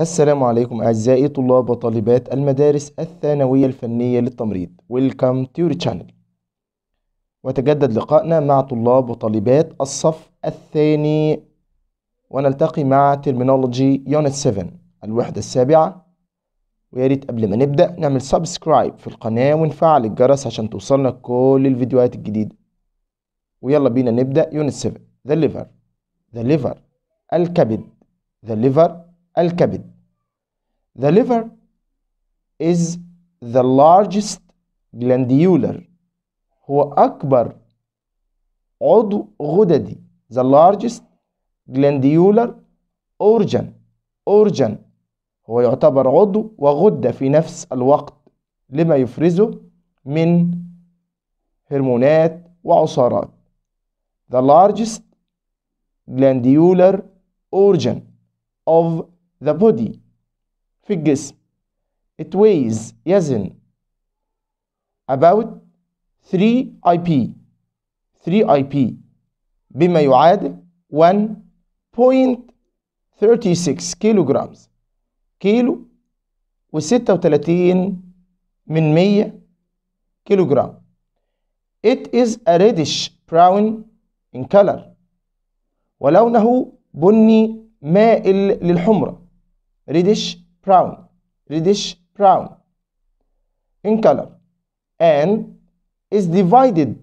السلام عليكم أعزائي طلاب وطالبات المدارس الثانوية الفنية للتمريض Welcome to your channel وتجدد لقائنا مع طلاب وطالبات الصف الثاني ونلتقي مع ترمينولوجي يونت 7 الوحدة السابعة ويا ريت قبل ما نبدأ نعمل سبسكرايب في القناة ونفعل الجرس عشان توصلنا كل الفيديوهات الجديدة ويلا بينا نبدأ يونت 7 The liver The liver الكبد The liver الكبد The liver is the largest glandular هو أكبر عضو غددي the largest glandular organ organ هو يعتبر عضو وغدة في نفس الوقت لما يفرزه من هرمونات وعصارات the largest glandular organ of the body في الجسم it weighs يزن about 3 IP 3 IP بما يعادل 1.36 كيلو كيلو و36 من 100 كيلوغرام It is a reddish brown in color ولونه بني مائل للحمرة reddish brown reddish brown in color and is divided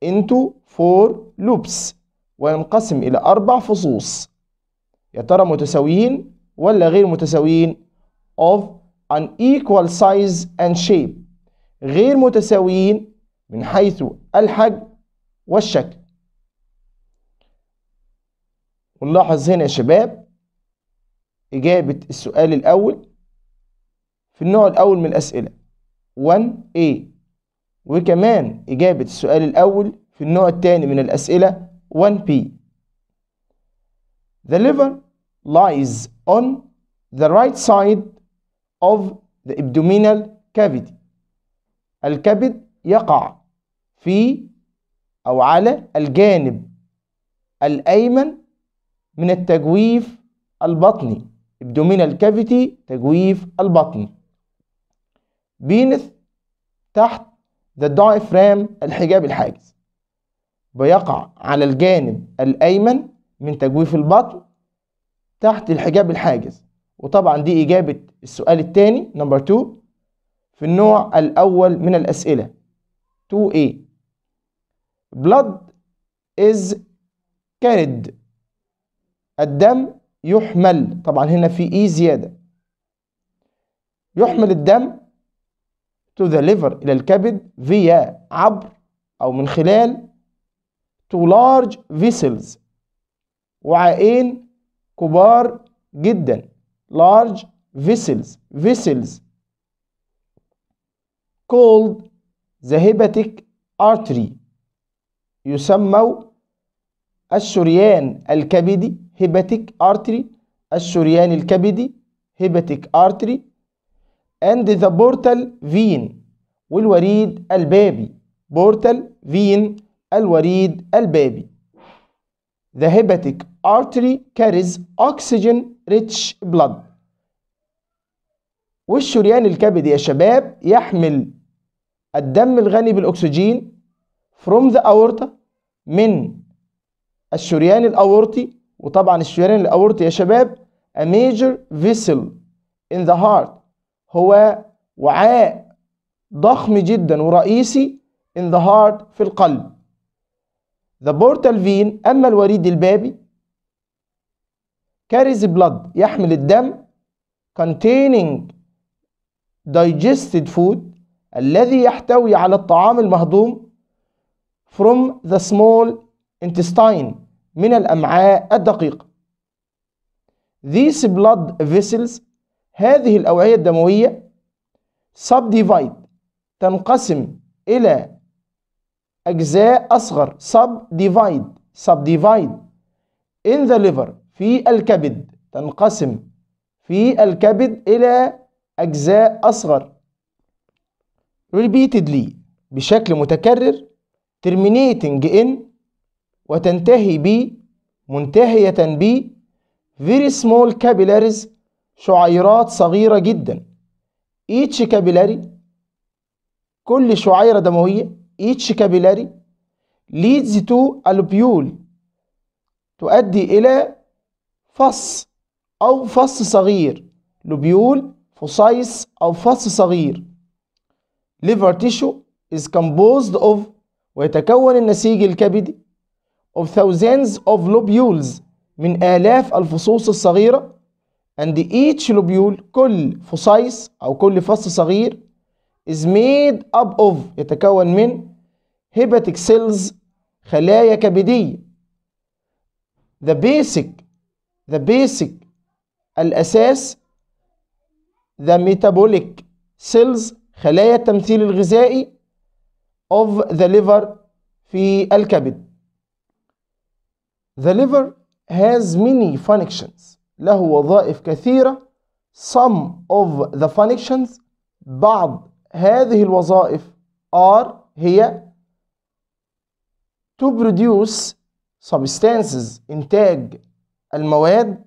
into four loops وينقسم إلى أربع فصوص يا ترى متساويين ولا غير متساويين of an equal size and shape غير متساويين من حيث الحجم والشكل ونلاحظ هنا يا شباب إجابة السؤال الأول في النوع الأول من الأسئلة 1A وكمان إجابة السؤال الأول في النوع الثاني من الأسئلة 1B The liver lies on the right side of the abdominal cavity الكبد يقع في أو على الجانب الأيمن من التجويف البطني ابدومينال كافيتي تجويف البطن بينث تحت ذا diaphragm الحجاب الحاجز بيقع على الجانب الأيمن من تجويف البطن تحت الحجاب الحاجز وطبعا دي إجابة السؤال الثاني نمبر 2 في النوع الأول من الأسئلة 2A blood is carried الدم يحمل طبعا هنا في اي e زياده يحمل الدم to the liver الى الكبد via عبر او من خلال to large vessels وعائين كبار جدا large vessels vessels called the hepatic artery يسموا الشريان الكبدي hepatic artery الشريان الكبدي hepatic artery and the portal vein والوريد البابي portal vein الوريد البابي The hepatic artery carries oxygen rich blood والشريان الكبدي يا شباب يحمل الدم الغني بالأكسجين from the aorta من الشريان الأورطي وطبعا الشريان الأورطي يا شباب a major vessel in the heart هو وعاء ضخم جدا ورئيسي in the heart في القلب the portal vein أما الوريد البابي carries blood يحمل الدم containing digested food الذي يحتوي على الطعام المهضوم from the small intestine من الأمعاء الدقيقة These blood vessels هذه الأوعية الدموية subdivide تنقسم إلى أجزاء أصغر subdivide subdivide in the liver في الكبد تنقسم في الكبد إلى أجزاء أصغر repeatedly بشكل متكرر terminating in وتنتهي ب منتهية ب very small capillaries شعيرات صغيرة جدا each capillary كل شعيرة دموية each capillary leads to alveoli تؤدي إلى فص أو فص صغير لوبيول فصيص أو فص صغير liver tissue is composed of ويتكون النسيج الكبدي of thousands of lobules من آلاف الفصوص الصغيرة and each lobule كل فصيص أو كل فص صغير is made up of يتكون من hepatic cells خلايا كبدية the basic the basic الأساس the metabolic cells خلايا التمثيل الغذائي of the liver في الكبد The liver has many functions له وظائف كثيرة Some of the functions بعض هذه الوظائف are هي to produce substances إنتاج المواد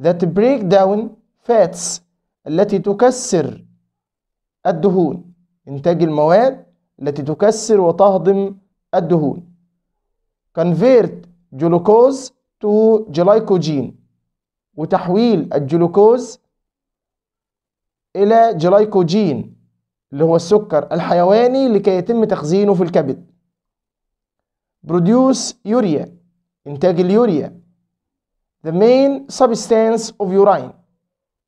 that break down fats التي تكسر الدهون إنتاج المواد التي تكسر وتهضم الدهون convert جلوكوز تو جلايكوجين وتحويل الجلوكوز إلى جلايكوجين اللي هو السكر الحيواني لكي يتم تخزينه في الكبد produce يوريا إنتاج اليوريا the main substance of urine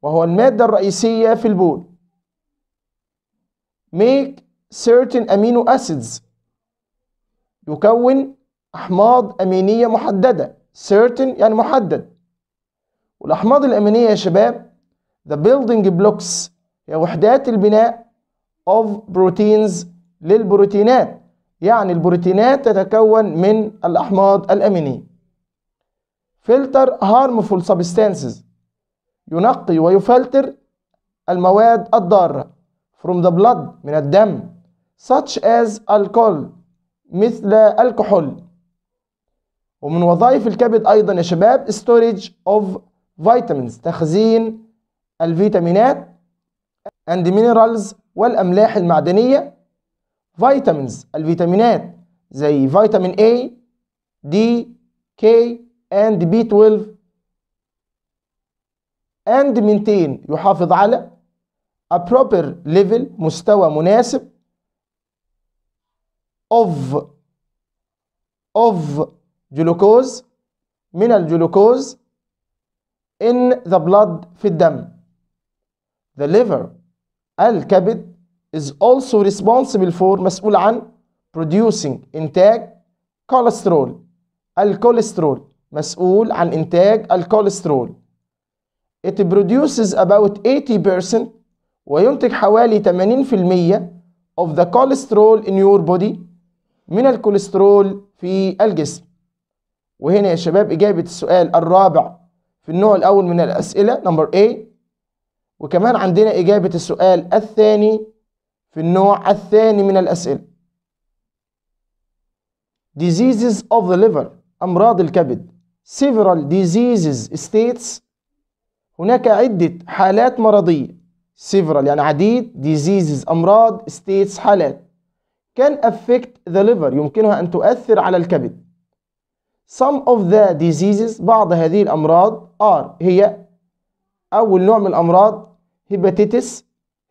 وهو المادة الرئيسية في البول make certain amino acids يكون أحماض أمينية محددة certain يعني محدد والأحماض الأمينية يا شباب the building blocks هي وحدات البناء of proteins للبروتينات يعني البروتينات تتكون من الأحماض الأمينية filter harmful substances ينقي ويفلتر المواد الضارة from the blood من الدم such as alcohol مثل الكحول ومن وظائف الكبد أيضا يا شباب storage of vitamins تخزين الفيتامينات and minerals والأملاح المعدنية vitamins الفيتامينات زي فيتامين A D K and B12 and maintain يحافظ على a proper level مستوى مناسب of of جلوكوز من الجلوكوز in the blood في الدم the liver الكبد is also responsible for مسؤول عن producing إنتاج cholesterol الكوليسترول مسؤول عن إنتاج الكوليسترول it produces about 80% وينتج حوالي 80% of the cholesterol in your body من الكوليسترول في الجسم وهنا يا شباب إجابة السؤال الرابع في النوع الأول من الأسئلة نمبر A وكمان عندنا إجابة السؤال الثاني في النوع الثاني من الأسئلة diseases of the liver أمراض الكبد several diseases states هناك عدة حالات مرضية several يعني عديد diseases أمراض states حالات can affect the liver يمكنها أن تؤثر على الكبد Some of the diseases بعض هذه الأمراض are هي أول نوع من الأمراض hepatitis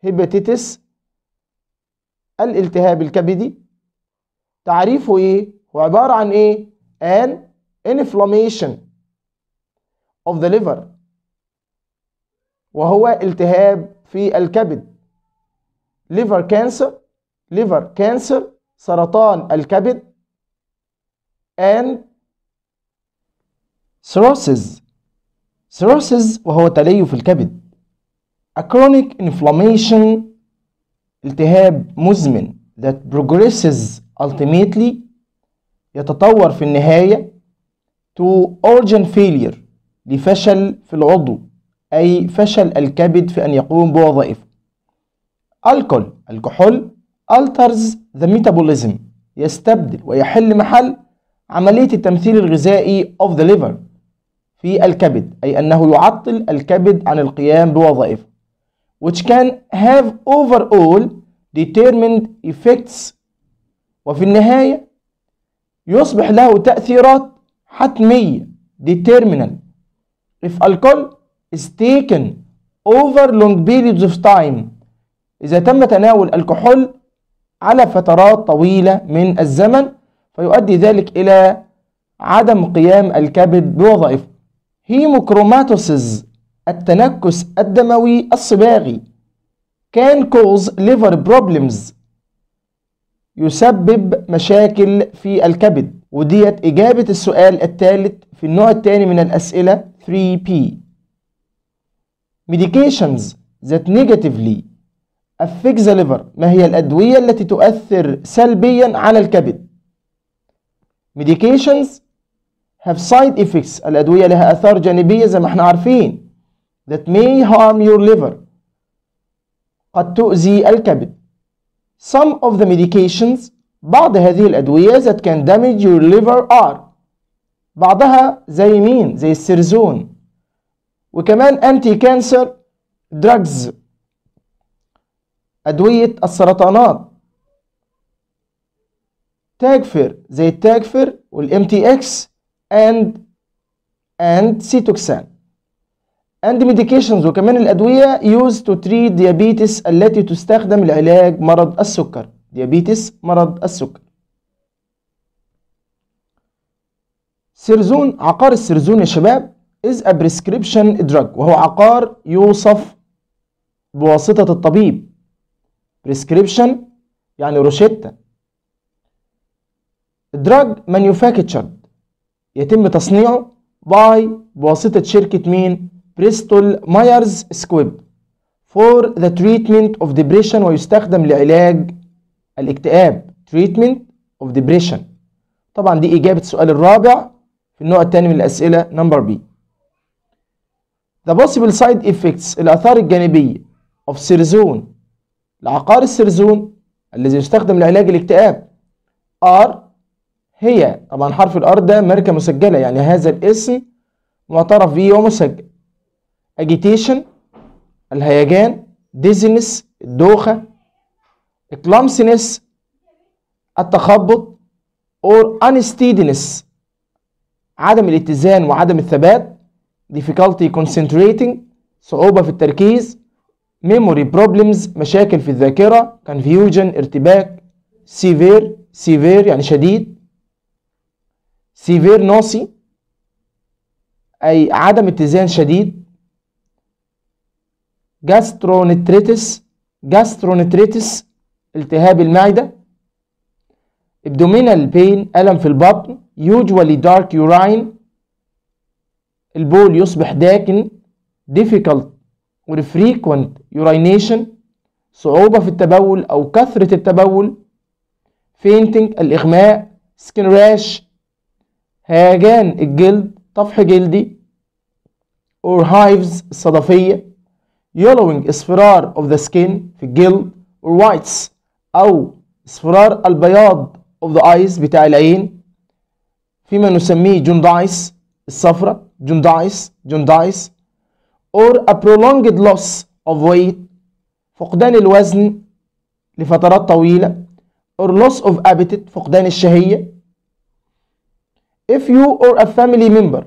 hepatitis الالتهاب الكبدي تعريفه إيه؟ هو عبارة عن إيه؟ an inflammation of the liver وهو التهاب في الكبد liver cancer liver cancer سرطان الكبد and cirrhosis cirrhosis وهو تليف الكبد a chronic inflammation التهاب مزمن that progresses ultimately يتطور في النهاية to organ failure لفشل في العضو أي فشل الكبد في أن يقوم بوظائفه الكحول الكحول alters the metabolism يستبدل ويحل محل عملية التمثيل الغذائي of the liver في الكبد أي أنه يعطل الكبد عن القيام بوظائفه which can have overall determined effects وفي النهاية يصبح له تأثيرات حتمية determinant if alcohol is taken over long periods of time إذا تم تناول الكحول على فترات طويلة من الزمن فيؤدي ذلك إلى عدم قيام الكبد بوظائفه هيموكروماتوسز التنكس الدموي الصباغي can cause liver problems يسبب مشاكل في الكبد وديت إجابة السؤال الثالث في النوع الثاني من الأسئلة 3P Medications that negatively affect the liver ما هي الأدوية التي تؤثر سلبيا على الكبد Medications have side effects الأدوية لها آثار جانبية زي ما احنا عارفين that may harm your liver قد تؤذي الكبد some of the medications بعض هذه الأدوية that can damage your liver are بعضها زي مين زي السيرزون وكمان anti cancer drugs أدوية السرطانات تاجفر زي التاجفر والام تي اكس اند اند سيتوكسان اند ميديكيشنز وكمان الادويه يوز تو تريت ديابيتس التي تستخدم لعلاج مرض السكر ديابيتس مرض السكر سيرزون عقار السيرزون يا شباب is a prescription drug وهو عقار يوصف بواسطة الطبيب prescription يعني روشتة drug manufactured يتم تصنيعه باي بواسطة شركة مين؟ بريستول مايرز سكويب for the treatment of depression ويستخدم لعلاج الاكتئاب treatment of depression طبعا دي إجابة السؤال الرابع في النوع الثاني من الأسئلة نمبر بي The possible side effects الآثار الجانبية of سيرزون لعقار السيرزون الذي يستخدم لعلاج الاكتئاب are هي طبعا حرف الار ده ماركة مسجلة يعني هذا الاسم معترف بيه ومسجل اجيتيشن الهيجان ديزنس الدوخة اكلامسنس التخبط or unsteadiness عدم الاتزان وعدم الثبات difficulty concentrating صعوبة في التركيز memory problems مشاكل في الذاكرة confusion ارتباك severe severe يعني شديد سيفير ناسي أي عدم اتزان شديد جاسترونتريتس جاسترونتريتس التهاب المعدة ابدومينال بين ألم في البطن usually dark urine البول يصبح داكن difficult frequent urination صعوبة في التبول أو كثرة التبول fainting الإغماء skin rash هيجان الجلد طفح جلدي or hives الصدفية yellowing اصفرار of the skin في الجلد or whites أو اصفرار البياض of the eyes بتاع العين فيما نسميه جوندايس الصفرة جوندايس جوندايس or a prolonged loss of weight فقدان الوزن لفترات طويلة or loss of appetite فقدان الشهية if you or a family member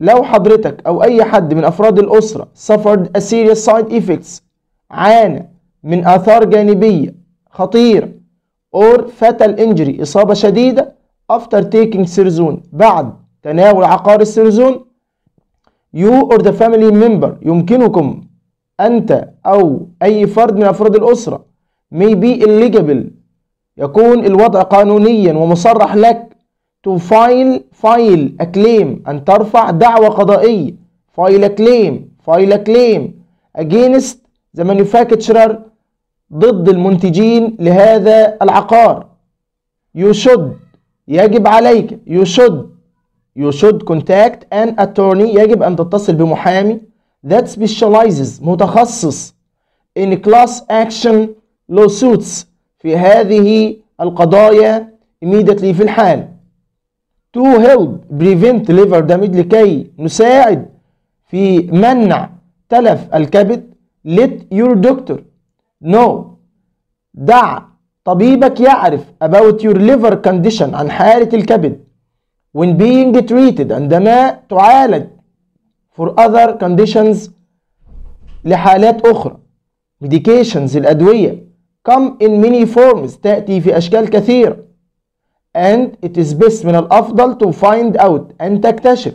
لو حضرتك أو أي حد من أفراد الأسرة suffered a serious side effects عانى من آثار جانبية خطيرة or fatal injury إصابة شديدة after taking سيرزون بعد تناول عقار السيرزون you or the family member يمكنكم أنت أو أي فرد من أفراد الأسرة may be eligible يكون الوضع قانونيا ومصرح لك to file file a claim أن ترفع دعوة قضائية file a claim file a claim against the manufacturer ضد المنتجين لهذا العقار you should يجب عليك you should you should contact an attorney يجب أن تتصل بمحامي that specializes متخصص in class action lawsuits في هذه القضايا immediately في الحال to help prevent liver damage لكي نساعد في منع تلف الكبد let your doctor know دع طبيبك يعرف about your liver condition عن حالة الكبد when being treated عندما تعالج for other conditions لحالات أخرى medications الأدوية come in many forms تأتي في أشكال كثيرة and it is best من الأفضل to find out أن تكتشف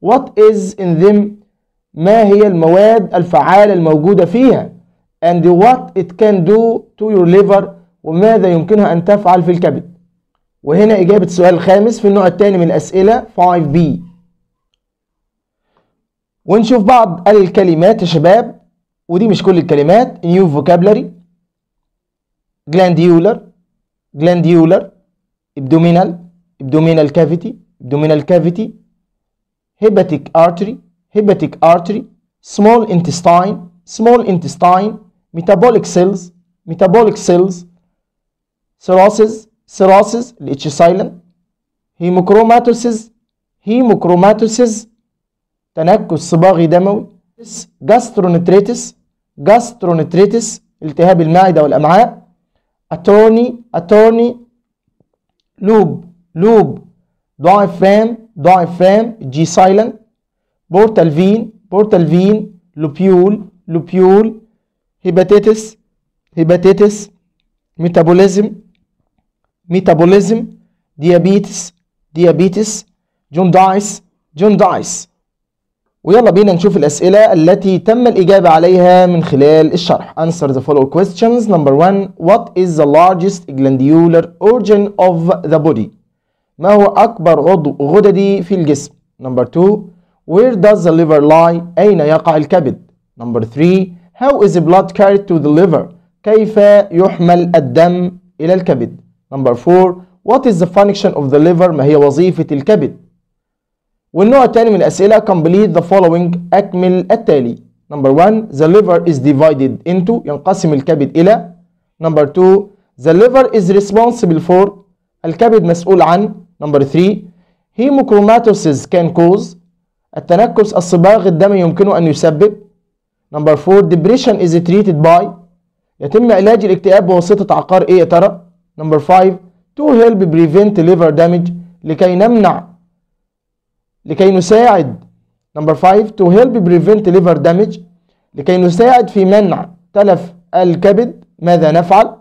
what is in them ما هي المواد الفعالة الموجودة فيها and what it can do to your liver وماذا يمكنها أن تفعل في الكبد وهنا إجابة السؤال الخامس في النوع الثاني من الأسئلة 5B ونشوف بعض الكلمات يا شباب ودي مش كل الكلمات new vocabulary glandular glandular abdominal abdominal cavity abdominal cavity hepatic artery hepatic artery small intestine small intestine metabolic cells metabolic cells cirrhosis cirrhosis الاتش silent hemochromatosis hemochromatosis تنكس صباغي دموي جاسترونتريتس جاسترونتريتس التهاب المعدة والأمعاء attorney attorney لوب لوب ضعف فام ضعف فام جي سايلنت بورتال فين بورتال فين لوبيول لوبيول هيباتيتس هيباتيتس ميتابوليزم ميتابوليزم ديابيتس ديابيتس جون دايس جون دايس ويلا بينا نشوف الأسئلة التي تم الإجابة عليها من خلال الشرح. Answer the following questions. Number one, what is the largest glandular organ of the body? ما هو أكبر عضو غددي في الجسم؟ Number two, where does the liver lie? أين يقع الكبد؟ Number three, how is the blood carried to the liver? كيف يحمل الدم إلى الكبد؟ Number four, what is the function of the liver؟ ما هي وظيفة الكبد؟ والنوع الثاني من الأسئلة complete the following أكمل التالي number 1 the liver is divided into ينقسم الكبد إلى number 2 the liver is responsible for الكبد مسؤول عن number 3 hemochromatosis can cause التنكس الصباغ الدمي يمكنه أن يسبب number 4 depression is treated by يتم علاج الاكتئاب بواسطة عقار إيه يا ترى number 5 to help prevent liver damage لكي نمنع لكي نساعد نمبر 5 to help prevent liver damage لكي نساعد في منع تلف الكبد ماذا نفعل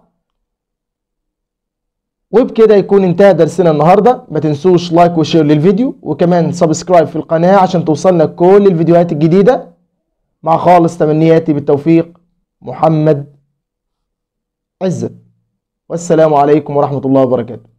وبكده يكون انتهى درسنا النهارده ما تنسوش لايك وشير للفيديو وكمان سبسكرايب في القناه عشان توصلنا كل الفيديوهات الجديده مع خالص تمنياتي بالتوفيق محمد عزت والسلام عليكم ورحمه الله وبركاته